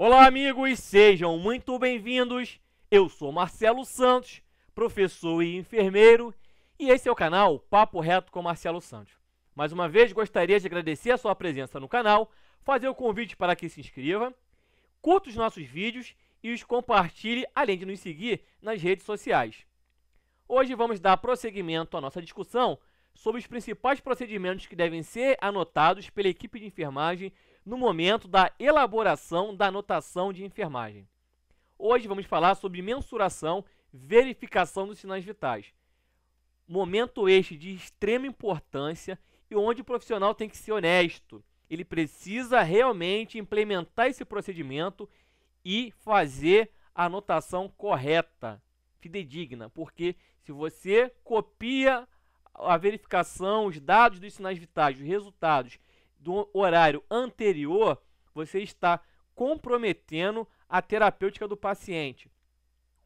Olá, amigos, sejam muito bem-vindos. Eu sou Marcelo Santos, professor e enfermeiro, e esse é o canal Papo Reto com Marcelo Santos. Mais uma vez, gostaria de agradecer a sua presença no canal, fazer o convite para que se inscreva, curta os nossos vídeos e os compartilhe, além de nos seguir nas redes sociais. Hoje vamos dar prosseguimento à nossa discussão sobre os principais procedimentos que devem ser anotados pela equipe de enfermagem no momento da elaboração da anotação de enfermagem. Hoje vamos falar sobre mensuração, verificação dos sinais vitais. Momento este de extrema importância e onde o profissional tem que ser honesto. Ele precisa realmente implementar esse procedimento e fazer a anotação correta, fidedigna, porque se você copia a verificação, os dados dos sinais vitais, os resultados do horário anterior, você está comprometendo a terapêutica do paciente.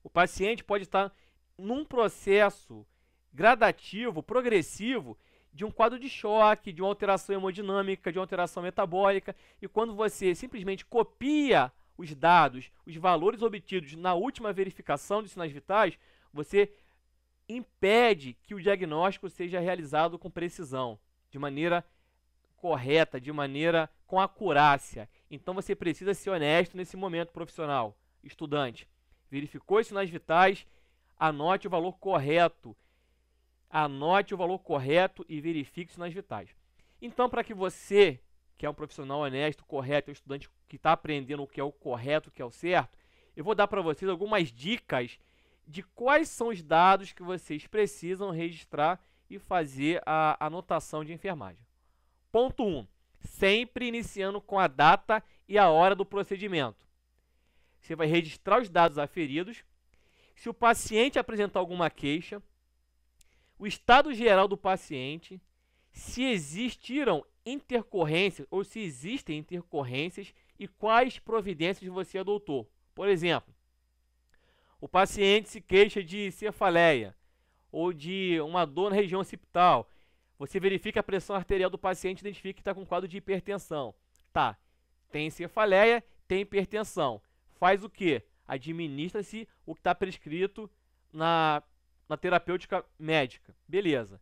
O paciente pode estar num processo gradativo, progressivo, de um quadro de choque, de uma alteração hemodinâmica, de uma alteração metabólica, e quando você simplesmente copia os dados, os valores obtidos na última verificação de sinais vitais, você impede que o diagnóstico seja realizado com precisão, de maneira correta, de maneira com acurácia. Então você precisa ser honesto nesse momento profissional, estudante. Verificou os sinais vitais, anote o valor correto. Anote o valor correto e verifique os sinais vitais. Então, para que você, que é um profissional honesto, correto, é um estudante que está aprendendo o que é o correto, o que é o certo, eu vou dar para vocês algumas dicas de quais são os dados que vocês precisam registrar e fazer a anotação de enfermagem. Ponto 1. Um, sempre iniciando com a data e a hora do procedimento. Você vai registrar os dados aferidos. Se o paciente apresentar alguma queixa, o estado geral do paciente, se existiram intercorrências ou se existem intercorrências e quais providências você adotou. Por exemplo, o paciente se queixa de cefaleia ou de uma dor na região occipital. Você verifica a pressão arterial do paciente e identifica que está com quadro de hipertensão. Tá, tem cefaleia, tem hipertensão. Faz o quê? Administra-se o que está prescrito na, na terapêutica médica. Beleza.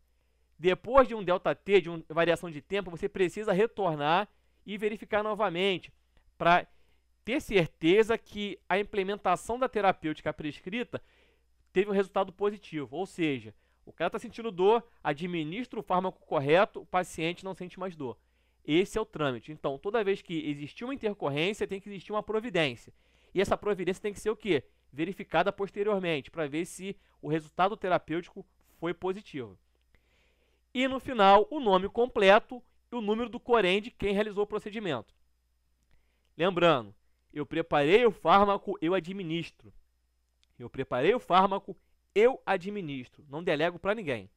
Depois de um delta T, de uma variação de tempo, você precisa retornar e verificar novamente para ter certeza que a implementação da terapêutica prescrita teve um resultado positivo, ou seja, o cara está sentindo dor, administra o fármaco correto, o paciente não sente mais dor. Esse é o trâmite. Então, toda vez que existir uma intercorrência, tem que existir uma providência. E essa providência tem que ser o quê? Verificada posteriormente, para ver se o resultado terapêutico foi positivo. E no final, o nome completo e o número do corém de quem realizou o procedimento. Lembrando, eu preparei o fármaco, eu administro. Eu preparei o fármaco, eu administro, não delego para ninguém.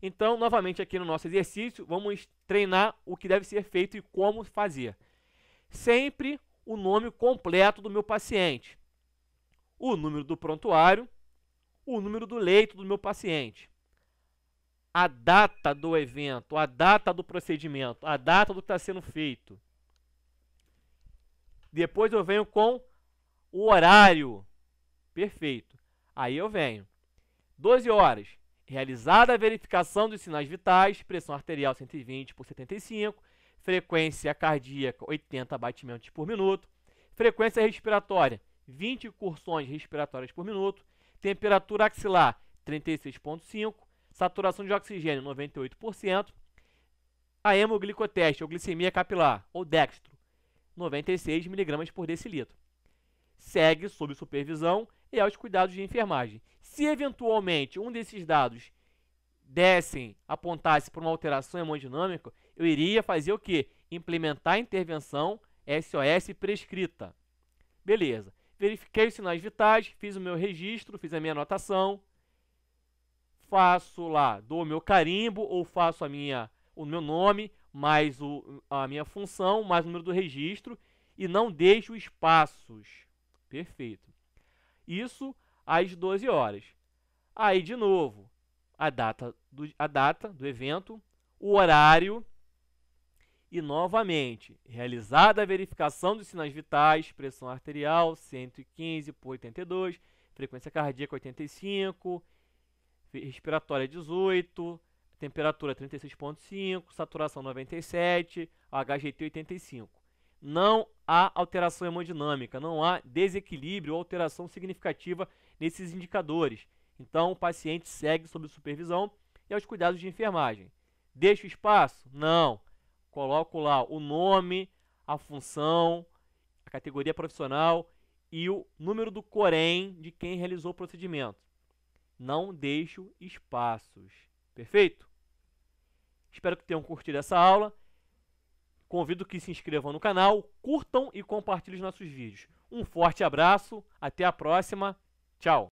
Então, novamente aqui no nosso exercício, vamos treinar o que deve ser feito e como fazer. Sempre o nome completo do meu paciente, o número do prontuário, o número do leito do meu paciente, a data do evento, a data do procedimento, a data do que está sendo feito. Depois eu venho com o horário. Perfeito. Aí eu venho. 12 horas. Realizada a verificação dos sinais vitais, pressão arterial 120 por 75, frequência cardíaca 80 batimentos por minuto, frequência respiratória 20 cursões respiratórias por minuto, temperatura axilar 36,5, saturação de oxigênio 98%, a hemoglicoteste ou glicemia capilar ou dextro 96 mg por decilitro segue sob supervisão e aos cuidados de enfermagem. Se eventualmente um desses dados dessem, apontasse para uma alteração hemodinâmica, eu iria fazer o quê? Implementar a intervenção SOS prescrita. Beleza. Verifiquei os sinais vitais, fiz o meu registro, fiz a minha anotação. Faço lá, dou o meu carimbo ou faço a minha, o meu nome, mais o, a minha função, mais o número do registro e não deixo espaços. Perfeito. Isso às 12 horas. Aí, de novo, a data do, a data do evento, o horário e, novamente, realizada a verificação dos sinais vitais, pressão arterial 115 por 82, frequência cardíaca 85, respiratória 18, temperatura 36,5, saturação 97, HGT 85 não há alteração hemodinâmica, não há desequilíbrio ou alteração significativa nesses indicadores. Então, o paciente segue sob supervisão e aos cuidados de enfermagem. Deixa o espaço? Não. Coloco lá o nome, a função, a categoria profissional e o número do corém de quem realizou o procedimento. Não deixo espaços. Perfeito? Espero que tenham curtido essa aula. Convido que se inscrevam no canal, curtam e compartilhem os nossos vídeos. Um forte abraço, até a próxima, tchau!